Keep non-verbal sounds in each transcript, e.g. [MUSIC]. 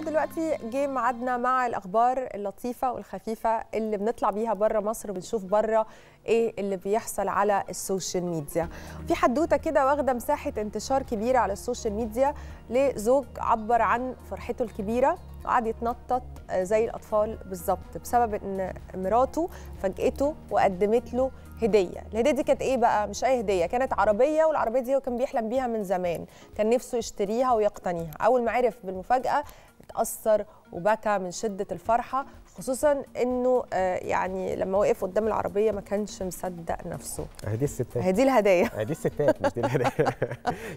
دلوقتي جه ميعادنا مع الاخبار اللطيفه والخفيفه اللي بنطلع بيها بره مصر وبنشوف بره ايه اللي بيحصل على السوشيال ميديا في حدوته كده واخده مساحه انتشار كبيره على السوشيال ميديا لزوج عبر عن فرحته الكبيره وقعد يتنطط آه، زي الاطفال بالظبط بسبب ان مراته فاجئته وقدمت له هديه الهديه دي كانت ايه بقى مش اي هديه كانت عربيه والعربيه دي هو كان بيحلم بيها من زمان كان نفسه يشتريها ويقتنيها اول ما عرف بالمفاجاه اتاثر وبكى من شده الفرحه خصوصا انه آه، يعني لما وقف قدام العربيه ما كانش مصدق نفسه هدي آه، الستات هدي الهدايا هدي آه، الستات مش دي الهدايا [LAUGHS]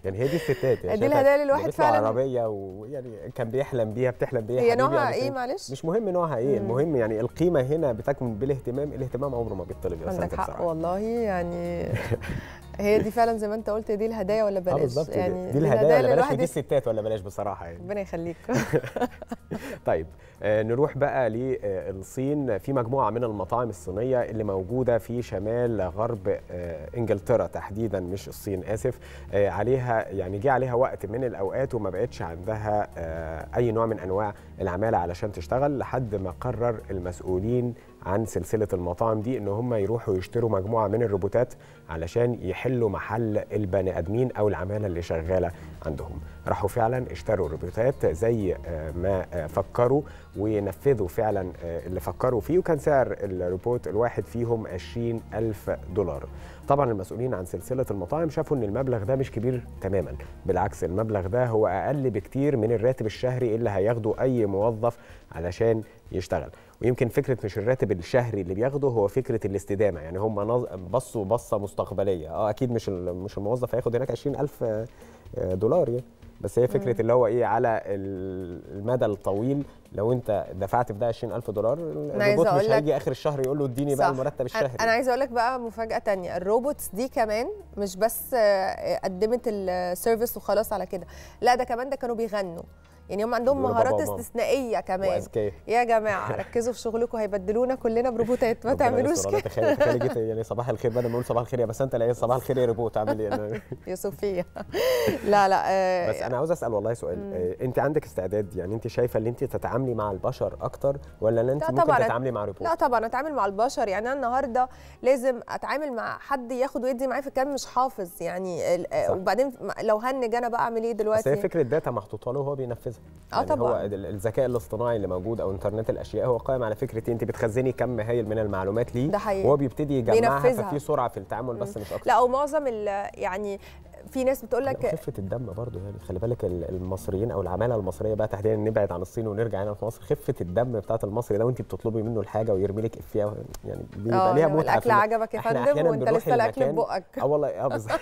يعني هدي الستات يعني هدي الهدايا اللي الواحد فعلا العربيه ويعني كان بيحلم بيها بتحلم بيها هي نوعها ايه معلش مش مهم نوعها ايه المهم يعني القيمه هنا بتكمن بالاهتمام الاهتمام عمره ما بيطلب يا عندك حق والله يعني [LAUGHS] هي دي فعلا زي ما انت قلت دي الهدايا ولا بلاش يعني دي, دي الهدايا ولا بلاش دي الستات ولا بلاش بصراحه يعني ربنا يخليك [LAUGHS] [LAUGHS] طيب آه، نروح بقى للصين في مجموعه من المطاعم الصينيه اللي موجوده في شمال غرب آه، انجلترا تحديدا مش الصين اسف آه، عليها يعني جه عليها وقت من الاوقات وما بقتش عندها اي نوع من انواع العماله علشان تشتغل لحد ما قرر المسؤولين عن سلسله المطاعم دي ان هم يروحوا يشتروا مجموعه من الروبوتات علشان يحلوا محل البني ادمين او العماله اللي شغاله عندهم راحوا فعلا اشتروا الروبوتات زي آه، ما آه، فكروا ونفذوا فعلا آه، اللي فكروا فيه وكان سعر الروبوت الواحد فيهم ألف دولار طبعا المسؤولين عن سلسله المطاعم شافوا ان المبلغ ده مش كبير تماما بالعكس المبلغ ده هو اقل بكتير من الراتب الشهري اللي هياخده اي موظف علشان يشتغل ويمكن فكره مش الراتب الشهري اللي بياخده هو فكره الاستدامه يعني هم بصوا بصه مستقبليه اه اكيد مش مش الموظف هياخد هناك 20000 دولار يعني بس هي فكره اللي هو ايه على المدى الطويل لو انت دفعت في ده 20000 دولار الروبوت مش هيجي اخر الشهر يقول له اديني بقى المرتب الشهري انا عايز اقول لك بقى مفاجاه تانية الروبوتس دي كمان مش بس قدمت السيرفيس وخلاص على كده لا ده كمان ده كانوا بيغنوا يعني هم عندهم مهارات استثنائيه كمان وأزكي. يا جماعه ركزوا في شغلكم هيبدلونا كلنا بروبوتات ما تعملوش كده تخيل تخيل جيت يعني صباح الخير بدل ما اقول صباح الخير يا بس انت لا صباح الخير يا روبوت عامل ايه [LAUGHS] يا صوفيا لا لا آه، بس انا عاوز اسال والله سؤال آه، انت عندك استعداد يعني انت شايفه ان انت تتعاملي مع البشر اكتر ولا ان انت ممكن تتعاملي مع روبوت لا طبعا اتعامل مع البشر يعني انا النهارده لازم اتعامل مع حد ياخد ويدي معايا في الكلام مش حافظ يعني آه، وبعدين لو هنج انا بقى اعمل ايه دلوقتي بس هي فكره داتا محطوطه له وهو بينفذها اه يعني طبعا هو الذكاء الاصطناعي اللي موجود او انترنت الاشياء هو قائم على فكره انت بتخزني كم هايل من المعلومات ليه ده حقيقي. وهو بيبتدي يجمعها بينفذها. ففي سرعه في التعامل بس مش اكتر لا ومعظم يعني في ناس بتقول لك خفه الدم برضه يعني خلي بالك المصريين او العماله المصريه بقى تحديدا نبعد عن الصين ونرجع هنا في مصر خفه الدم بتاعه المصري ده وانت بتطلبي منه الحاجه ويرمي لك افيه يعني بيبقى آه، ليها يعني متعه الاكل عجبك يا فندم وانت لسه الاكل في بقك اه والله اه بالظبط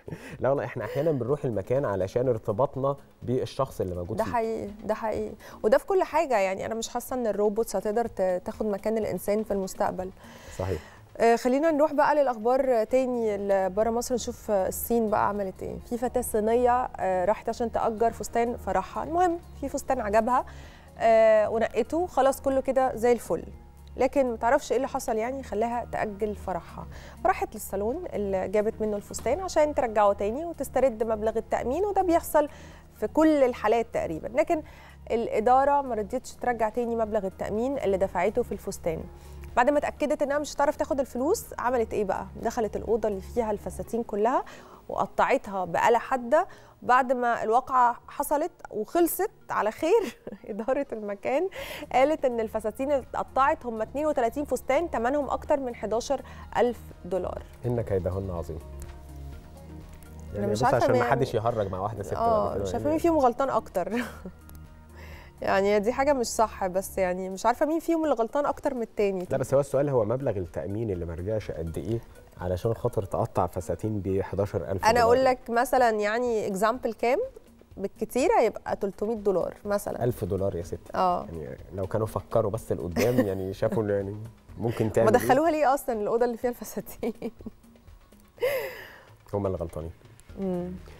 [LAUGHS] [LAUGHS] لا والله احنا احيانا بنروح المكان علشان ارتباطنا بالشخص اللي موجود ده فيه. حقيقي ده حقيقي وده في كل حاجه يعني انا مش حاسه ان الروبوتس هتقدر تاخد مكان الانسان في المستقبل صحيح آه، خلينا نروح بقى للاخبار تاني بره مصر نشوف الصين بقى عملت ايه في فتاه صينيه آه، راحت عشان تاجر فستان فرحها المهم في فستان عجبها آه، ونقته خلاص كله كده زي الفل لكن ما تعرفش ايه اللي حصل يعني خلاها تاجل فرحها راحت للصالون اللي جابت منه الفستان عشان ترجعه تاني وتسترد مبلغ التامين وده بيحصل في كل الحالات تقريبا لكن الاداره ما رضيتش ترجع تاني مبلغ التامين اللي دفعته في الفستان بعد ما اتاكدت انها مش هتعرف تاخد الفلوس عملت ايه بقى دخلت الاوضه اللي فيها الفساتين كلها وقطعتها بآلة حادة بعد ما الواقعة حصلت وخلصت على خير [LAUGHS] إدارة المكان قالت إن الفساتين اللي اتقطعت هم 32 فستان ثمنهم أكتر من 11000 دولار إن كيدهن عظيم يعني مش عارفه عشان ما حدش يهرج مع واحده ست اه مش عارفه مين فيهم غلطان اكتر [LAUGHS] يعني دي حاجه مش صح بس يعني مش عارفه مين فيهم اللي غلطان اكتر من التاني لا بس هو السؤال هو مبلغ التامين اللي ما رجعش قد ايه علشان خاطر تقطع فساتين ب 11000 انا اقول لك مثلا يعني اكزامبل كام بالكتير هيبقى 300 دولار مثلا 1000 دولار يا ستي اه يعني لو كانوا فكروا بس لقدام [LAUGHS] يعني شافوا يعني ممكن تعمل ما إيه؟ دخلوها ليه اصلا الاوضه اللي فيها الفساتين هم اللي غلطانين امم